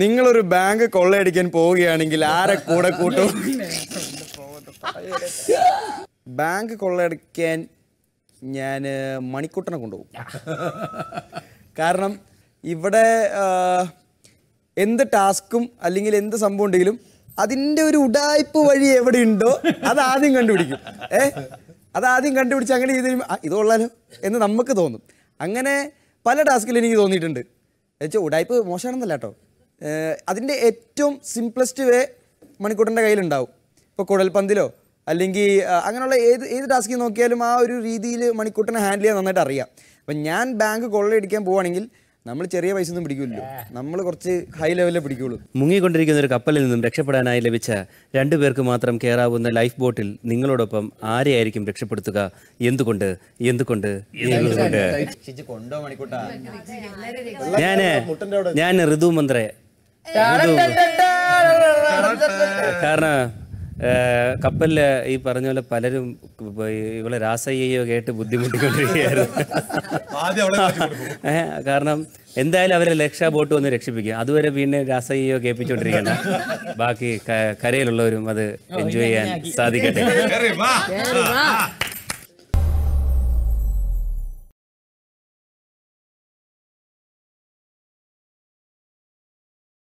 നിങ്ങളൊരു ബാങ്ക് കൊള്ളയടിക്കാൻ പോവുകയാണെങ്കിൽ ആരെ കൂടെ കൂട്ടും ബാങ്ക് കൊള്ളയടിക്കാൻ ഞാൻ മണിക്കുട്ടനെ കൊണ്ടുപോകും കാരണം ഇവിടെ എന്ത് ടാസ്ക്കും അല്ലെങ്കിൽ എന്ത് സംഭവം ഉണ്ടെങ്കിലും അതിൻ്റെ ഒരു ഉടായ്പ വഴി എവിടെ ഉണ്ടോ അത് ആദ്യം കണ്ടുപിടിക്കും ഏ അത് ആദ്യം കണ്ടുപിടിച്ച് അങ്ങനെ ചെയ്ത് ഇത് കൊള്ളാലോ എന്ന് നമുക്ക് തോന്നും അങ്ങനെ പല ടാസ്കിലും എനിക്ക് തോന്നിയിട്ടുണ്ട് എന്നുവെച്ചാൽ ഉടായ്പ മോശമാണെന്നല്ല കേട്ടോ അതിൻ്റെ ഏറ്റവും സിംപ്ലസ്റ്റ് വേ മണിക്കൂട്ടൻ്റെ കയ്യിലുണ്ടാവും ഇപ്പോൾ കുഴൽപ്പന്തിലോ അല്ലെങ്കിൽ അങ്ങനെയുള്ള ഏത് ഏത് ടാസ്ക് നോക്കിയാലും ആ ഒരു രീതിയിൽ മണിക്കൂട്ടനെ ഹാൻഡിൽ ചെയ്യാൻ നന്നായിട്ട് അറിയാം അപ്പം ഞാൻ ബാങ്ക് കൊള്ളയടിക്കാൻ പോവുകയാണെങ്കിൽ നമ്മൾ ചെറിയ പൈസ ഒന്നും പിടിക്കില്ലല്ലോ നമ്മൾ കുറച്ച് ഹൈ ലെവലിൽ പിടിക്കുകയുള്ളൂ മുങ്ങിക്കൊണ്ടിരിക്കുന്ന ഒരു കപ്പലിൽ നിന്നും രക്ഷപ്പെടാനായി ലഭിച്ച രണ്ടു പേർക്ക് മാത്രം കയറാവുന്ന ലൈഫ് ബോട്ടിൽ നിങ്ങളോടൊപ്പം ആരെയായിരിക്കും രക്ഷപ്പെടുത്തുക എന്തുകൊണ്ട് എന്തുകൊണ്ട് എന്തുകൊണ്ട് ഞാൻ ഞാൻ ഋതു മന്ത്രേ കാരണം കപ്പലില് ഈ പറഞ്ഞ പോലെ പലരും ഇവളെ രാസയ്യോ കേട്ട് ബുദ്ധിമുട്ടിക്കൊണ്ടിരിക്കുകയായിരുന്നു കാരണം എന്തായാലും അവരെ രക്ഷാ ബോട്ട് വന്ന് രക്ഷിപ്പിക്കുക അതുവരെ പിന്നെ രാസയ്യോ കേൾപ്പിച്ചുകൊണ്ടിരിക്കണ്ട ബാക്കി കരയിലുള്ളവരും അത് എൻജോയ് ചെയ്യാൻ സാധിക്കട്ടെ